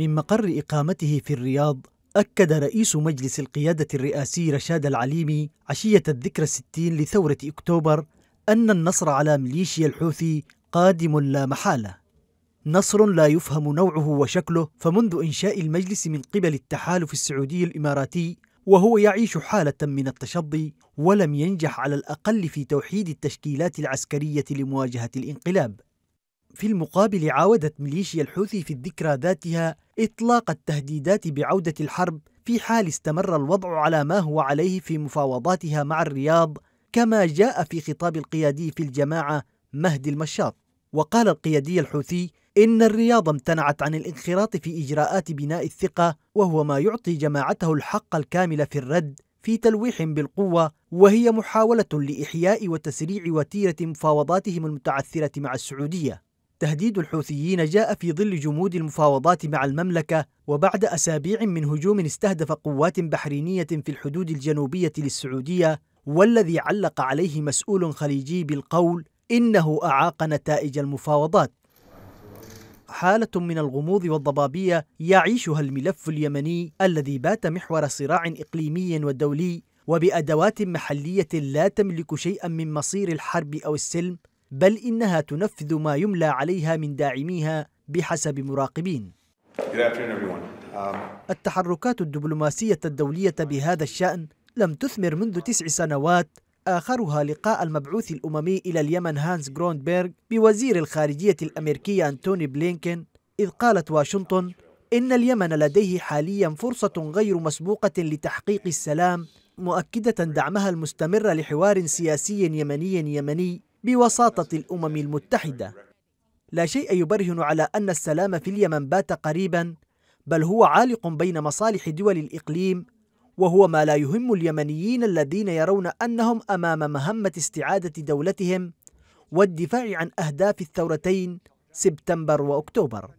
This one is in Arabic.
من مقر إقامته في الرياض أكد رئيس مجلس القيادة الرئاسي رشاد العليمي عشية الذكرى الستين لثورة أكتوبر أن النصر على ميليشيا الحوثي قادم لا محالة نصر لا يفهم نوعه وشكله فمنذ إنشاء المجلس من قبل التحالف السعودي الإماراتي وهو يعيش حالة من التشظي ولم ينجح على الأقل في توحيد التشكيلات العسكرية لمواجهة الانقلاب في المقابل عاودت ميليشيا الحوثي في الذكرى ذاتها إطلاق التهديدات بعودة الحرب في حال استمر الوضع على ما هو عليه في مفاوضاتها مع الرياض كما جاء في خطاب القيادي في الجماعة مهدي المشاط وقال القيادي الحوثي إن الرياض امتنعت عن الانخراط في إجراءات بناء الثقة وهو ما يعطي جماعته الحق الكامل في الرد في تلويح بالقوة وهي محاولة لإحياء وتسريع وتيرة مفاوضاتهم المتعثرة مع السعودية تهديد الحوثيين جاء في ظل جمود المفاوضات مع المملكة وبعد أسابيع من هجوم استهدف قوات بحرينية في الحدود الجنوبية للسعودية والذي علق عليه مسؤول خليجي بالقول إنه أعاق نتائج المفاوضات حالة من الغموض والضبابية يعيشها الملف اليمني الذي بات محور صراع إقليمي ودولي وبأدوات محلية لا تملك شيئا من مصير الحرب أو السلم بل إنها تنفذ ما يملى عليها من داعميها بحسب مراقبين um, التحركات الدبلوماسية الدولية بهذا الشأن لم تثمر منذ تسع سنوات آخرها لقاء المبعوث الأممي إلى اليمن هانس جروندبرغ بوزير الخارجية الأمريكية أنتوني بلينكين إذ قالت واشنطن إن اليمن لديه حاليا فرصة غير مسبوقة لتحقيق السلام مؤكدة دعمها المستمر لحوار سياسي يمني يمني بوساطة الأمم المتحدة لا شيء يبرهن على أن السلام في اليمن بات قريبا بل هو عالق بين مصالح دول الإقليم وهو ما لا يهم اليمنيين الذين يرون أنهم أمام مهمة استعادة دولتهم والدفاع عن أهداف الثورتين سبتمبر وأكتوبر